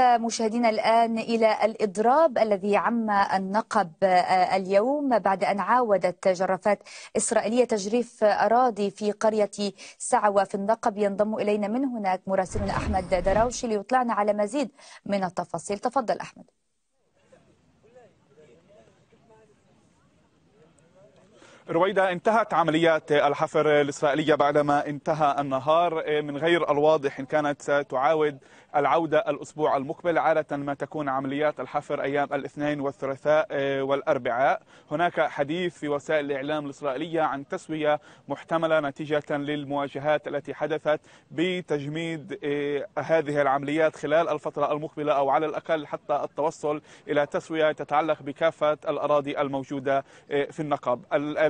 مشاهدينا الآن إلى الإضراب الذي عم النقب آه، اليوم بعد أن عاودت جرافات إسرائيلية تجريف أراضي في قرية سعوة في النقب ينضم إلينا من هناك مراسلنا أحمد دراوشي ليطلعنا على مزيد من التفاصيل تفضل أحمد رويدا انتهت عمليات الحفر الإسرائيلية بعدما انتهى النهار إيه، من غير الواضح إن كانت ستعاود العودة الأسبوع المقبل عادة ما تكون عمليات الحفر أيام الاثنين والثلاثاء إيه، والأربعاء هناك حديث في وسائل الإعلام الإسرائيلية عن تسوية محتملة نتيجة للمواجهات التي حدثت بتجميد إيه، هذه العمليات خلال الفترة المقبلة أو على الأقل حتى التوصل إلى تسوية تتعلق بكافة الأراضي الموجودة في النقب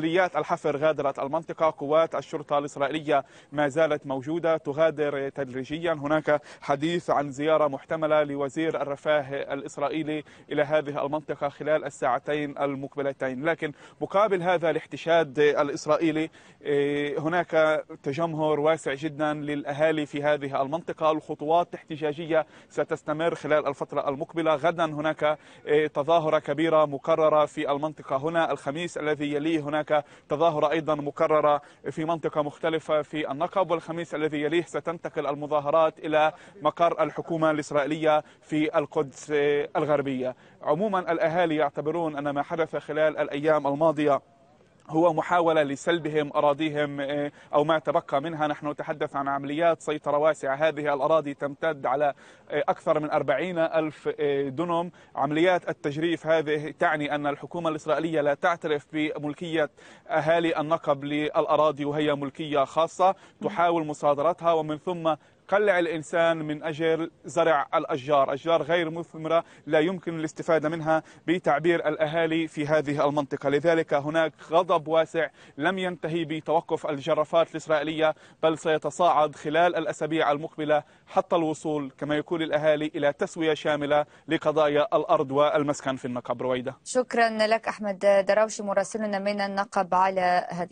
مسؤوليات الحفر غادرت المنطقة قوات الشرطة الإسرائيلية ما زالت موجودة تغادر تدريجيا هناك حديث عن زيارة محتملة لوزير الرفاه الإسرائيلي إلى هذه المنطقة خلال الساعتين المقبلتين لكن مقابل هذا الاحتشاد الإسرائيلي إيه، هناك تجمهر واسع جدا للأهالي في هذه المنطقة الخطوات احتجاجية ستستمر خلال الفترة المقبلة غدا هناك إيه، تظاهرة كبيرة مقررة في المنطقة هنا الخميس الذي يليه هناك تظاهرة أيضا مكررة في منطقة مختلفة في النقب والخميس الذي يليه ستنتقل المظاهرات إلى مقر الحكومة الإسرائيلية في القدس الغربية عموما الأهالي يعتبرون أن ما حدث خلال الأيام الماضية هو محاولة لسلبهم أراضيهم إيه، أو ما تبقى منها نحن نتحدث عن عمليات سيطرة واسعة هذه الأراضي تمتد على إيه، أكثر من أربعين ألف إيه، دنم عمليات التجريف هذه تعني أن الحكومة الإسرائيلية لا تعترف بملكية أهالي النقب للأراضي وهي ملكية خاصة تحاول مصادرتها ومن ثم قلع الإنسان من أجل زرع الأشجار أشجار غير مثمرة لا يمكن الاستفادة منها بتعبير الأهالي في هذه المنطقة لذلك هناك غضب واسع لم ينتهي بتوقف الجرافات الإسرائيلية بل سيتصاعد خلال الأسابيع المقبلة حتى الوصول كما يقول الأهالي إلى تسوية شاملة لقضايا الأرض والمسكن في النقب رويدة شكرا لك أحمد دراوشي مراسلنا من النقب على هذه